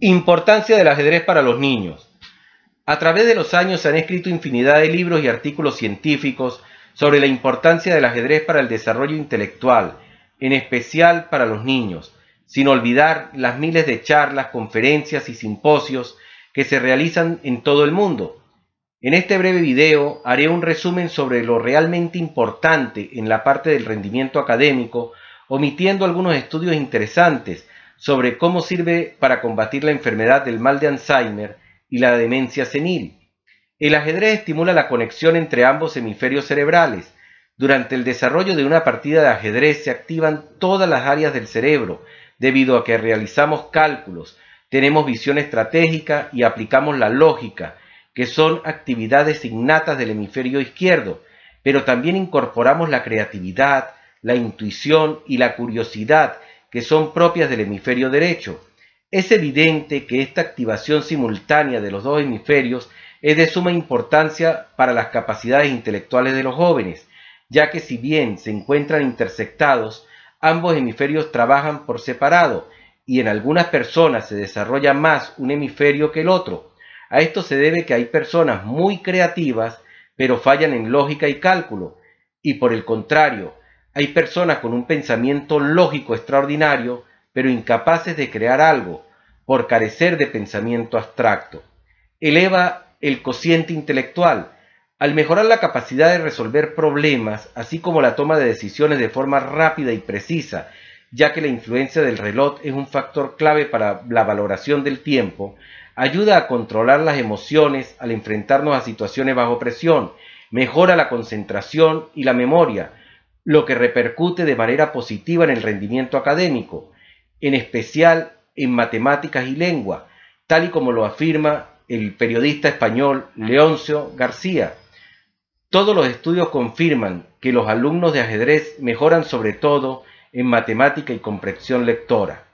Importancia del ajedrez para los niños. A través de los años se han escrito infinidad de libros y artículos científicos sobre la importancia del ajedrez para el desarrollo intelectual, en especial para los niños, sin olvidar las miles de charlas, conferencias y simposios que se realizan en todo el mundo. En este breve video haré un resumen sobre lo realmente importante en la parte del rendimiento académico, omitiendo algunos estudios interesantes sobre cómo sirve para combatir la enfermedad del mal de Alzheimer y la demencia senil. El ajedrez estimula la conexión entre ambos hemisferios cerebrales. Durante el desarrollo de una partida de ajedrez se activan todas las áreas del cerebro, debido a que realizamos cálculos, tenemos visión estratégica y aplicamos la lógica, que son actividades innatas del hemisferio izquierdo, pero también incorporamos la creatividad, la intuición y la curiosidad que son propias del hemisferio derecho. Es evidente que esta activación simultánea de los dos hemisferios es de suma importancia para las capacidades intelectuales de los jóvenes, ya que si bien se encuentran intersectados, ambos hemisferios trabajan por separado y en algunas personas se desarrolla más un hemisferio que el otro. A esto se debe que hay personas muy creativas, pero fallan en lógica y cálculo, y por el contrario, hay personas con un pensamiento lógico extraordinario, pero incapaces de crear algo, por carecer de pensamiento abstracto. Eleva el cociente intelectual. Al mejorar la capacidad de resolver problemas, así como la toma de decisiones de forma rápida y precisa, ya que la influencia del reloj es un factor clave para la valoración del tiempo, ayuda a controlar las emociones al enfrentarnos a situaciones bajo presión, mejora la concentración y la memoria, lo que repercute de manera positiva en el rendimiento académico, en especial en matemáticas y lengua, tal y como lo afirma el periodista español Leoncio García. Todos los estudios confirman que los alumnos de ajedrez mejoran sobre todo en matemática y comprensión lectora.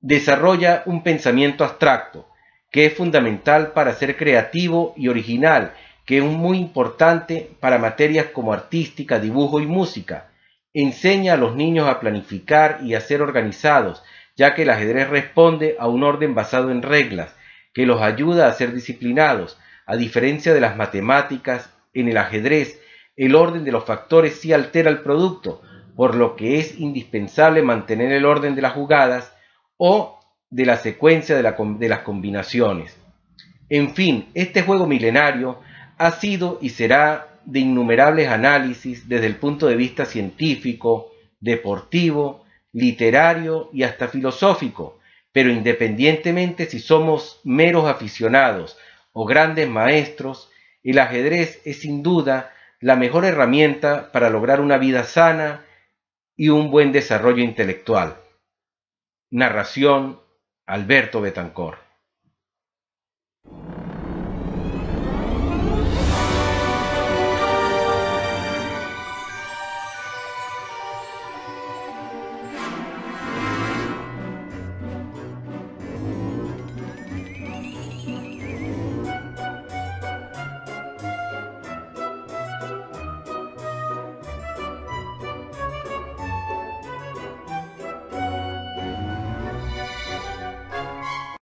Desarrolla un pensamiento abstracto, que es fundamental para ser creativo y original que es muy importante para materias como artística, dibujo y música. Enseña a los niños a planificar y a ser organizados, ya que el ajedrez responde a un orden basado en reglas, que los ayuda a ser disciplinados. A diferencia de las matemáticas, en el ajedrez, el orden de los factores sí altera el producto, por lo que es indispensable mantener el orden de las jugadas o de la secuencia de, de las combinaciones. En fin, este juego milenario ha sido y será de innumerables análisis desde el punto de vista científico, deportivo, literario y hasta filosófico, pero independientemente si somos meros aficionados o grandes maestros, el ajedrez es sin duda la mejor herramienta para lograr una vida sana y un buen desarrollo intelectual. Narración Alberto Betancor.